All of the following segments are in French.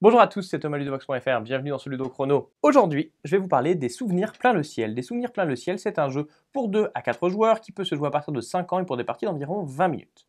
Bonjour à tous, c'est Thomas Ludovox.fr, bienvenue dans ce Ludo Chrono. Aujourd'hui, je vais vous parler des souvenirs plein le ciel. Des souvenirs plein le ciel, c'est un jeu pour 2 à 4 joueurs qui peut se jouer à partir de 5 ans et pour des parties d'environ 20 minutes.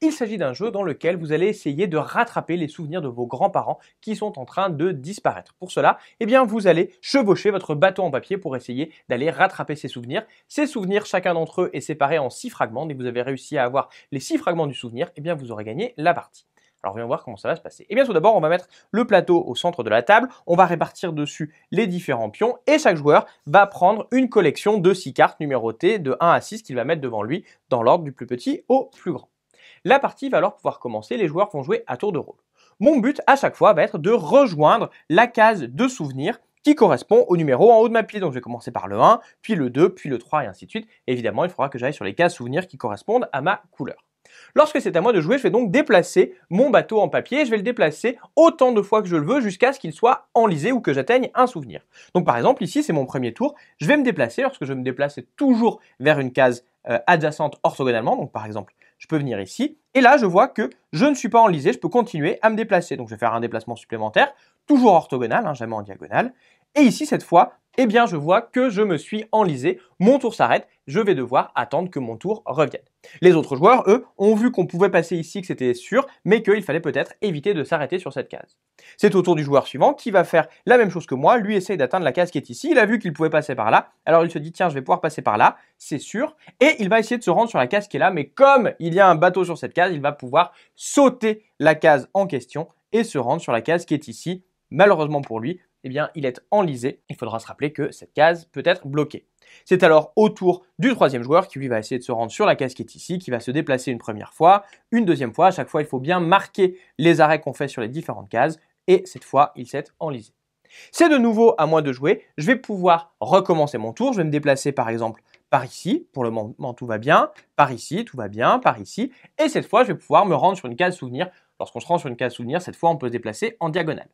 Il s'agit d'un jeu dans lequel vous allez essayer de rattraper les souvenirs de vos grands-parents qui sont en train de disparaître. Pour cela, eh bien, vous allez chevaucher votre bateau en papier pour essayer d'aller rattraper ces souvenirs. Ces souvenirs, chacun d'entre eux est séparé en 6 fragments. Dès que vous avez réussi à avoir les 6 fragments du souvenir, eh bien, vous aurez gagné la partie. Alors voyons voir comment ça va se passer. Et eh bien tout d'abord, on va mettre le plateau au centre de la table, on va répartir dessus les différents pions et chaque joueur va prendre une collection de 6 cartes numérotées de 1 à 6 qu'il va mettre devant lui dans l'ordre du plus petit au plus grand. La partie va alors pouvoir commencer, les joueurs vont jouer à tour de rôle. Mon but à chaque fois va être de rejoindre la case de souvenirs qui correspond au numéro en haut de ma pile. Donc je vais commencer par le 1, puis le 2, puis le 3 et ainsi de suite. Évidemment, il faudra que j'aille sur les cases souvenirs qui correspondent à ma couleur. Lorsque c'est à moi de jouer, je vais donc déplacer mon bateau en papier, et je vais le déplacer autant de fois que je le veux jusqu'à ce qu'il soit enlisé ou que j'atteigne un souvenir. Donc par exemple, ici c'est mon premier tour, je vais me déplacer, lorsque je me déplace toujours vers une case euh, adjacente orthogonalement, donc par exemple je peux venir ici, et là je vois que je ne suis pas enlisé, je peux continuer à me déplacer. Donc je vais faire un déplacement supplémentaire, toujours orthogonal, hein, jamais en diagonale, et ici cette fois, eh bien je vois que je me suis enlisé, mon tour s'arrête je vais devoir attendre que mon tour revienne. Les autres joueurs, eux, ont vu qu'on pouvait passer ici, que c'était sûr, mais qu'il fallait peut-être éviter de s'arrêter sur cette case. C'est au tour du joueur suivant qui va faire la même chose que moi, lui essaye d'atteindre la case qui est ici, il a vu qu'il pouvait passer par là, alors il se dit tiens je vais pouvoir passer par là, c'est sûr, et il va essayer de se rendre sur la case qui est là, mais comme il y a un bateau sur cette case, il va pouvoir sauter la case en question et se rendre sur la case qui est ici, malheureusement pour lui, eh bien, il est enlisé. Il faudra se rappeler que cette case peut être bloquée. C'est alors au tour du troisième joueur qui lui va essayer de se rendre sur la case qui est ici, qui va se déplacer une première fois, une deuxième fois. À chaque fois, il faut bien marquer les arrêts qu'on fait sur les différentes cases et cette fois, il s'est enlisé. C'est de nouveau à moi de jouer. Je vais pouvoir recommencer mon tour. Je vais me déplacer par exemple par ici. Pour le moment, tout va bien. Par ici, tout va bien. Par ici. Et cette fois, je vais pouvoir me rendre sur une case souvenir. Lorsqu'on se rend sur une case souvenir, cette fois, on peut se déplacer en diagonale.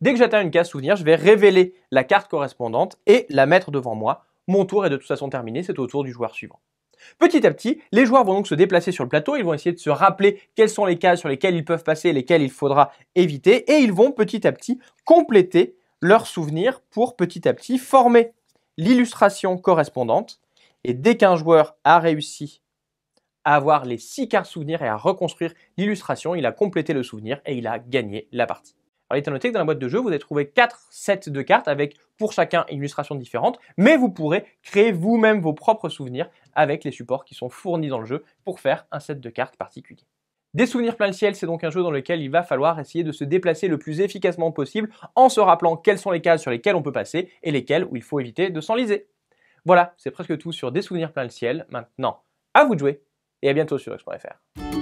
Dès que j'atteins une case souvenir, je vais révéler la carte correspondante et la mettre devant moi. Mon tour est de toute façon terminé, c'est au tour du joueur suivant. Petit à petit, les joueurs vont donc se déplacer sur le plateau, ils vont essayer de se rappeler quelles sont les cases sur lesquelles ils peuvent passer et lesquelles il faudra éviter, et ils vont petit à petit compléter leurs souvenirs pour petit à petit former l'illustration correspondante. Et dès qu'un joueur a réussi à avoir les six cartes souvenirs et à reconstruire l'illustration, il a complété le souvenir et il a gagné la partie. Alors, il est à noter que dans la boîte de jeu, vous allez trouver 4 sets de cartes avec pour chacun une illustration différente, mais vous pourrez créer vous-même vos propres souvenirs avec les supports qui sont fournis dans le jeu pour faire un set de cartes particulier. Des souvenirs plein le ciel, c'est donc un jeu dans lequel il va falloir essayer de se déplacer le plus efficacement possible en se rappelant quelles sont les cases sur lesquelles on peut passer et lesquelles où il faut éviter de s'enliser. Voilà, c'est presque tout sur Des souvenirs plein le ciel. Maintenant, à vous de jouer et à bientôt sur X.fr.